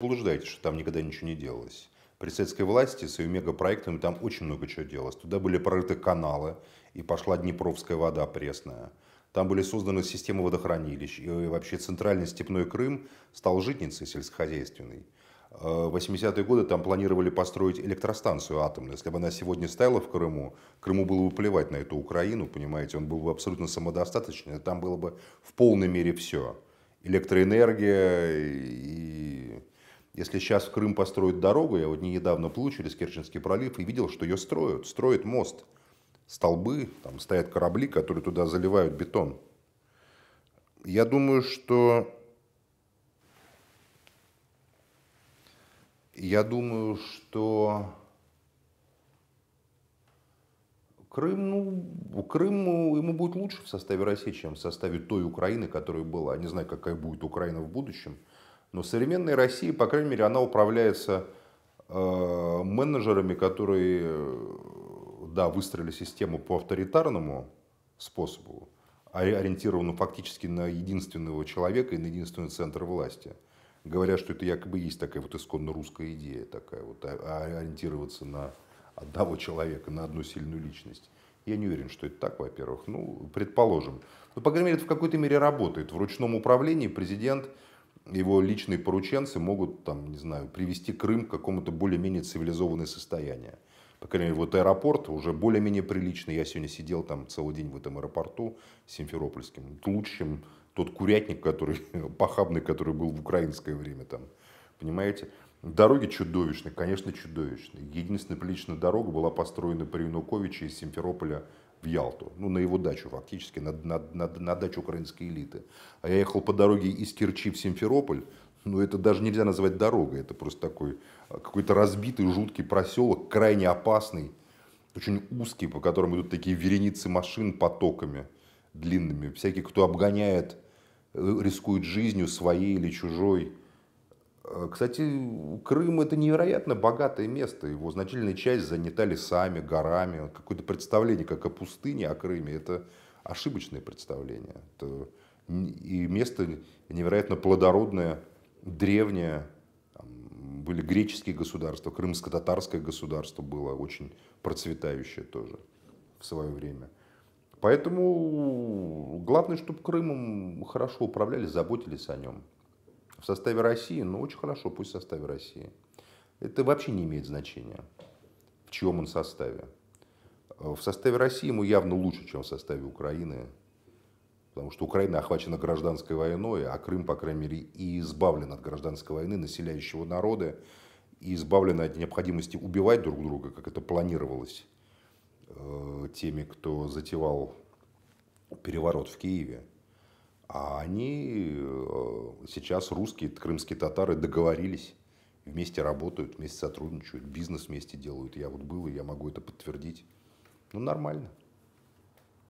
заблуждаете, что там никогда ничего не делалось. При советской власти с ее мегапроектами там очень много чего делалось. Туда были прорыты каналы, и пошла Днепровская вода пресная. Там были созданы системы водохранилищ, и э, вообще центральный степной Крым стал житницей сельскохозяйственной. Э, в 80-е годы там планировали построить электростанцию атомную. Если бы она сегодня стояла в Крыму, Крыму было бы плевать на эту Украину, понимаете, он был бы абсолютно самодостаточен, там было бы в полной мере все. Электроэнергия и если сейчас в Крым построят дорогу, я вот недавно плыл через Керченский пролив и видел, что ее строят. Строят мост. Столбы, там стоят корабли, которые туда заливают бетон. Я думаю, что... Я думаю, что... Крым, ну, Крым ему будет лучше в составе России, чем в составе той Украины, которая была. не знаю, какая будет Украина в будущем. Но в современной России, по крайней мере, она управляется э, менеджерами, которые э, да, выстроили систему по авторитарному способу, а, ориентированную фактически на единственного человека и на единственный центр власти. говоря, что это якобы есть такая вот исконно русская идея, такая вот а, а, ориентироваться на одного человека, на одну сильную личность. Я не уверен, что это так, во-первых. Ну, предположим. Но, ну, по крайней мере, это в какой-то мере работает. В ручном управлении президент его личные порученцы могут, там, не знаю, привести Крым к какому-то более-менее цивилизованному состоянию. По крайней мере, вот аэропорт уже более-менее приличный. Я сегодня сидел там целый день в этом аэропорту симферопольским. Лучше, чем тот курятник, который похабный, который был в украинское время там. Понимаете? Дороги чудовищные, конечно, чудовищные. Единственная приличная дорога была построена при Януковиче из Симферополя в Ялту, ну, на его дачу фактически, на, на, на, на дачу украинской элиты. А я ехал по дороге из Керчи в Симферополь, ну, это даже нельзя назвать дорогой, это просто такой а, какой-то разбитый, жуткий проселок, крайне опасный, очень узкий, по которому идут такие вереницы машин потоками длинными. Всякий, кто обгоняет, э, рискует жизнью своей или чужой, Э, кстати, Крым это невероятно богатое место. Его значительная часть занята лесами, горами. Какое-то представление, как о пустыне, о Крыме, это ошибочное представление. Это и место невероятно плодородное, древнее. Там были греческие государства, крымско-татарское государство было очень процветающее тоже в свое время. Поэтому главное, чтобы Крымом хорошо управляли, заботились о нем составе России, ну очень хорошо, пусть в составе России. Это вообще не имеет значения, в чьем он составе. Э, в составе России ему явно лучше, чем в составе Украины, потому что Украина охвачена гражданской войной, а Крым, по крайней мере, и избавлен от гражданской войны, населяющего народы, и избавлен от необходимости убивать друг друга, как это планировалось э, теми, кто затевал переворот в Киеве. А они э, сейчас русские, крымские татары договорились, вместе работают, вместе сотрудничают, бизнес вместе делают. Я вот был, и я могу это подтвердить. Ну, нормально.